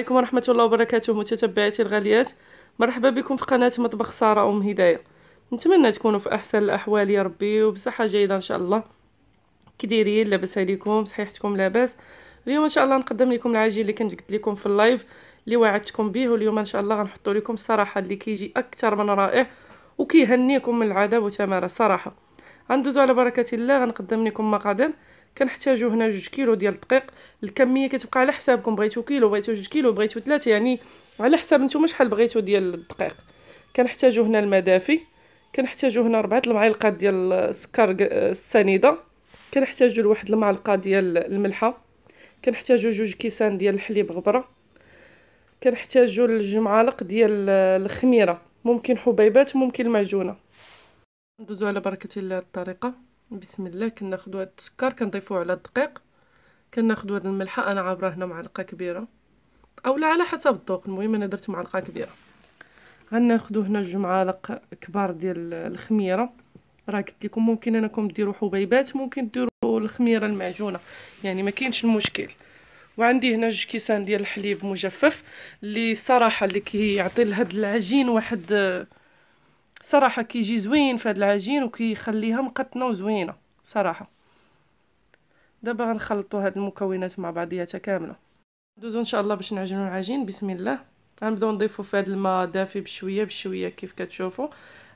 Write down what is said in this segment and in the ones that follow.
عليكم ورحمة الله وبركاته متتبعاتي الغاليات مرحبا بكم في قناة مطبخ سارة أم هداية نتمنى تكونوا في أحسن الأحوال يا ربي وبصحة جيدة إن شاء الله كديرين لاباس عليكم صحيحتكم لاباس اليوم ان شاء الله نقدم لكم العجين اللي كنت قلت لكم في اللايف اللي وعدتكم به واليوم ان شاء الله غنحط لكم الصراحه اللي كيجي اكثر من رائع وكيهنيكم من العذاب وتماره صراحه غندوزو على بركه الله غنقدم لكم مقادير كنحتاجو هنا جوج كيلو ديال الدقيق الكميه كتبقى على حسابكم بغيتو كيلو بغيتو جوج كيلو بغيتو ثلاثة يعني على حساب نتوما شحال بغيتو ديال الدقيق كنحتاجو هنا الماء دافي كنحتاجو هنا ربعة المعالق ديال السكر السنيده كنحتاجو لواحد المعلقه ديال الملحه كنحتاجو جوج كيسان ديال الحليب غبره كنحتاجو لجوج معالق ديال الخميره ممكن حبيبات ممكن معجونه ندوزو على بركه الله الطريقه بسم الله كناخدو هاد السكر كنضيفوه على الدقيق كناخدو هاد الملحه انا عابره هنا معلقه كبيره اولا على حسب الذوق المهم انا درت معلقه كبيره غناخذوا هنا جوج معالق كبار ديال الخميره راه قلت لكم ممكن انكم ديروا حبيبات ممكن ديروا الخميره المعجونه يعني ما كاينش المشكل وعندي هنا جوج كيسان ديال الحليب مجفف اللي صراحه اللي كيعطي لهاد العجين واحد صراحة كيجي زوين في هاد العجين وكيخليها مقطنه وزوينه صراحه دابا غنخلطوا هاد المكونات مع بعضياتها كامله ندوزو ان شاء الله باش نعجنوا العجين بسم الله غنبداو نضيفو في هاد الماء دافي بشويه بشويه كيف كتشوفوا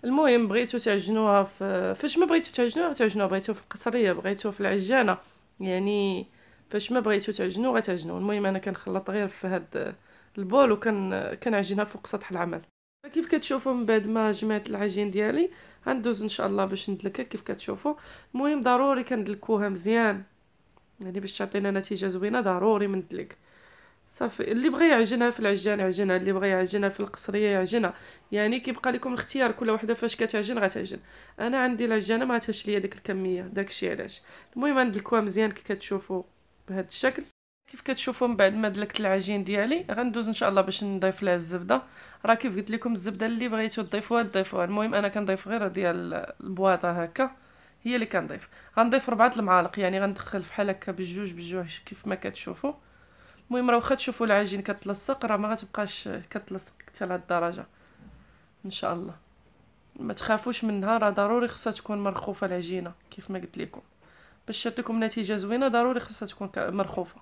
المهم بغيتو تعجنوها في فاش ما بغيتو تعجنوها غتعجنوها بغيتو في القصريه بغيتو في العجانه يعني فاش ما بغيتو تعجنو غتعجنو المهم انا كنخلط غير في هاد البول وكنعجنها فوق سطح العمل كيف كتشوفوا من بعد ما جمعت العجين ديالي غندوز ان شاء الله باش ندلكها كيف كتشوفوا المهم ضروري كندلكوها مزيان يعني باش تعطينا نتيجه زوينه ضروري مندلك صافي اللي بغى يعجنها في العجان يعجنها اللي بغى يعجنها في القصريه يعجنها يعني كيبقى لكم الاختيار كل وحده فاش كتعجن غتعجن انا عندي العجانه ما عطاتش ليا ديك الكميه داكشي علاش المهم ندلكوها مزيان كي كتشوفوا بهذا الشكل كيف كتشوفوا من بعد ما دلكت العجين ديالي غندوز ان شاء الله باش نضيف لها الزبده راه كيف قلت لكم الزبده اللي بغيتو تضيفوها تضيفوها المهم انا كنضيف غير ديال البواطه هكا هي اللي كنضيف غنضيف ربعه المعالق يعني غندخل فحال هكا بجوج بجوج كيف ما كتشوفوا المهم راه واخا تشوفوا العجين كتلصق راه ما غتبقاش كتلصق حتى لهاد الدرجه ان شاء الله ما تخافوش منها راه ضروري خصها تكون مرخوفه العجينه كيف ما قلت لكم باش تعطيكم نتيجه زوينه ضروري خصها تكون مرخوفه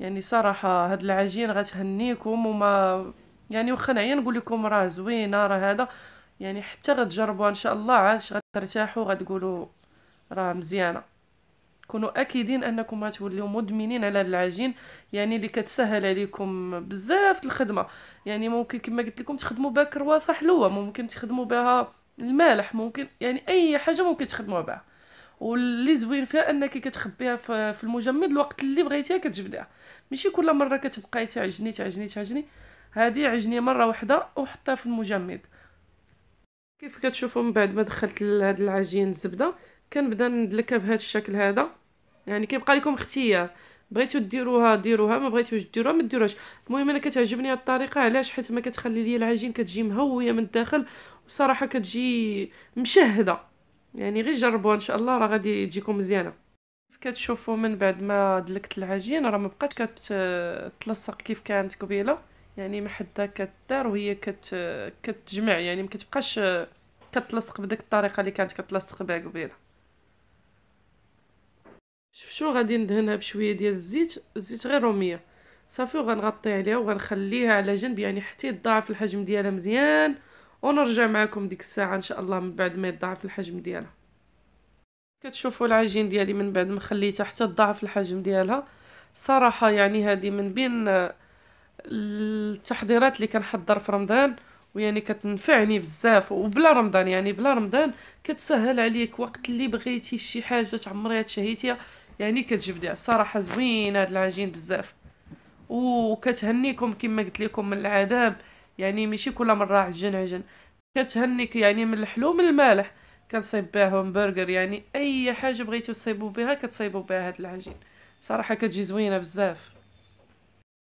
يعني صراحة هاد العجين غتهنيكم وما يعني واخا نعيا نقول لكم راه زوينة راه هذا يعني حتى غتجربوها ان شاء الله عاش غترتاحوا غتقولوا راه مزيانة كونوا اكيدين انكم غتوليو مدمنين على هاد العجين يعني اللي كتسهل عليكم بزاف الخدمه يعني ممكن كما قلت لكم تخدموا بها كرواسه حلوه ممكن تخدموا بها المالح ممكن يعني اي حاجه ممكن تخدموها بها واللي زوين فيها انك كتخبيها في المجمد الوقت اللي بغيتيها كتجبديها ماشي كل مره كتبقاي تعجني تعجني تعجني هذه عجني مره واحده وحطها في المجمد كيف كتشوفوا من بعد ما دخلت هذا العجين الزبده كنبدا ندلكها بهذا الشكل هذا يعني كيبقى لكم اختيار بغيتو ديروها ديروها ما بغيتوش ديروها ما ديروهاش المهم انا كتعجبني هاد الطريقه علاش حيت ما كتخلي لي العجين كتجي مهويه من الداخل وصراحه كتجي مشهده يعني غير جربوها ان شاء الله راه غادي تجيكم مزيانه كتشوفوا من بعد ما دلكت العجين راه ما بقات كتلصق كيف كانت قبيله يعني ما حدا كدار وهي كت كتجمع يعني ما كتبقاش كتلصق بدك الطريقه اللي كانت كتلصق بها قبيله شفتو غادي ندهنها بشويه ديال الزيت الزيت غير روميه صافي وغنغطي عليها وغنخليها على جنب يعني حتى يتضاعف الحجم ديالها مزيان ونرجع معكم ديك الساعه ان شاء الله من بعد ما يضاعف الحجم ديالها كتشوفوا العجين ديالي من بعد ما خليتها حتى تضاعف الحجم ديالها صراحه يعني هذه من بين آه، التحضيرات اللي كنحضر في رمضان ويعني كتنفعني بزاف وبلا رمضان يعني بلا رمضان كتسهل عليك وقت اللي بغيتي شي حاجه تعمريها تشهيتيها يعني كتجبديها صراحه زوين هذا العجين بزاف وكتهنيكم كما قلت لكم من العذاب يعني ماشي كل مرة عجن عجن كتهنيك يعني من الحلو من المالح كنصيب بها همبرجر يعني اي حاجه بغيتو تصيبو بها كتصيبو بها هاد العجين صراحه كتجي زوينه بزاف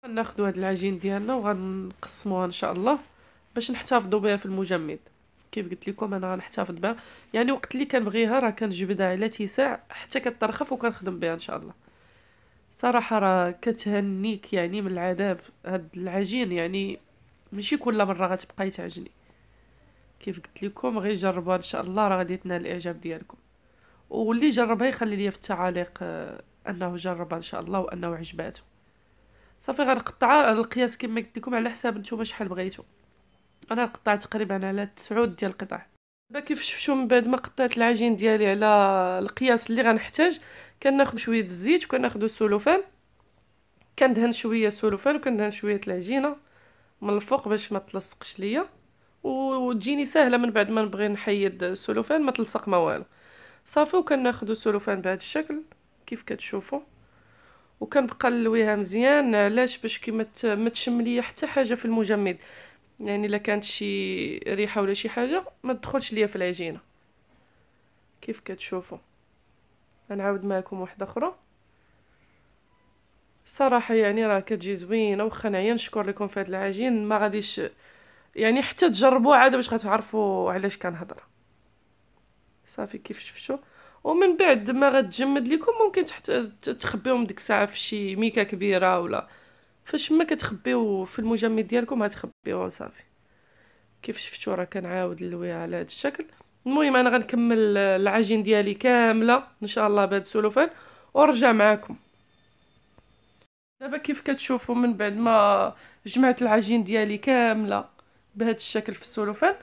ناخذ هاد العجين ديالنا وغنقسموها ان شاء الله باش نحتفظوا بها في المجمد كيف قلت لكم انا غنحتفظ بها يعني وقت اللي كنبغيها راه كنجبدها على تيساع حتى كترخف وكنخدم بها ان شاء الله صراحه راه كتهنيك يعني من العذاب هاد العجين يعني ماشي كل مره غتبقاي تعجني كيف قلت لكم غير جربوها ان شاء الله راه غادي تنال الاعجاب ديالكم واللي جربها يخلي لي في التعاليق آه، انه جربها ان شاء الله وانه عجباته صافي غنقطعها القياس كما قلت لكم على حساب نتوما شحال بغيتو انا قطعت تقريبا على 9 ديال القطع دابا كيف شفتو من بعد ما قطعت العجين ديالي على القياس اللي غنحتاج كناخذ شويه الزيت وكناخذ السلوفان كندهن شويه السولوفان وكندهن شويه العجينه من الفوق باش ما تلصقش ليا وتجيني سهله من بعد ما نبغي نحيد السلوفان ما تلصق ما والو صافي وكناخذو السلوفان بهذا الشكل كيف كتشوفوا وكنبقى نلويها مزيان علاش باش كي ما تشم ليا حتى حاجه في المجمد يعني الا كانت شي ريحه ولا شي حاجه ما تدخلش ليا في العجينه كيف كتشوفوا نعاود معكم واحده اخرى صراحة يعني راه كتجي زوينة وخا نعيا نشكر لكم في هاد العجين ما غاديش يعني حتى تجربوا عاد باش غتعرفوا علاش كنهضر صافي كيف شفتو ومن بعد ما غتجمد لكم ممكن تحت تخبيهم ديك الساعه في شي ميكا كبيره ولا فاش ما كتخبيو في المجمد ديالكم غتخبيوه صافي كيف شفتوا راه كنعاود اللوي على هذا الشكل المهم انا غنكمل العجين ديالي كامله ان شاء الله بهاد السلوفان ونرجع معاكم دابا كيف كتشوفوا من بعد ما جمعت العجين ديالي كامله بهذا الشكل في السلوفان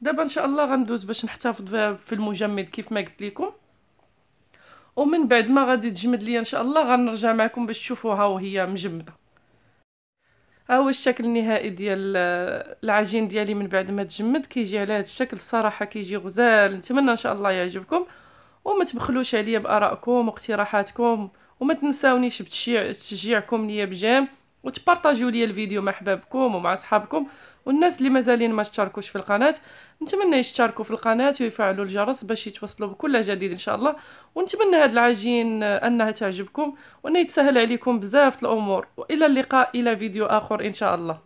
دابا ان شاء الله غندوز باش نحتفظ في المجمد كيف ما قلت لكم ومن بعد ما غادي تجمد ليا ان شاء الله غنرجع معكم باش تشوفوها وهي مجمده ها هو الشكل النهائي ديال العجين ديالي من بعد ما تجمد كيجي على هذا الشكل الصراحه كيجي غزال نتمنى ان شاء الله يعجبكم وما تبخلوش عليا بارائكم واقتراحاتكم وما تنساونيش بتشجيعكم تشجيعكم ليا بجام وتبارطاجيو ليا الفيديو مع حبابكم ومع صحابكم والناس اللي مازالين ما اشتركوش في القناه نتمنى يشتركوا في القناه ويفعلوا الجرس باش يتوصلوا بكل جديد ان شاء الله ونتمنى هاد العجين انها تعجبكم وانه يتسهل عليكم بزاف الامور والى اللقاء الى فيديو اخر ان شاء الله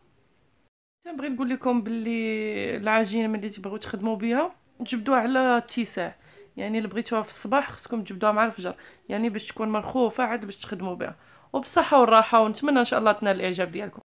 تنبغي نقول لكم باللي العجينه ملي تبغوا تخدموا بها تجبدوها على اتساع يعني اللي بغيتوها في الصباح خصكم تجبدوها مع الفجر يعني باش تكون مرخوفه عاد باش تخدموا بها وبالصحه والراحه ونتمنى ان شاء الله تنال الاعجاب ديالكم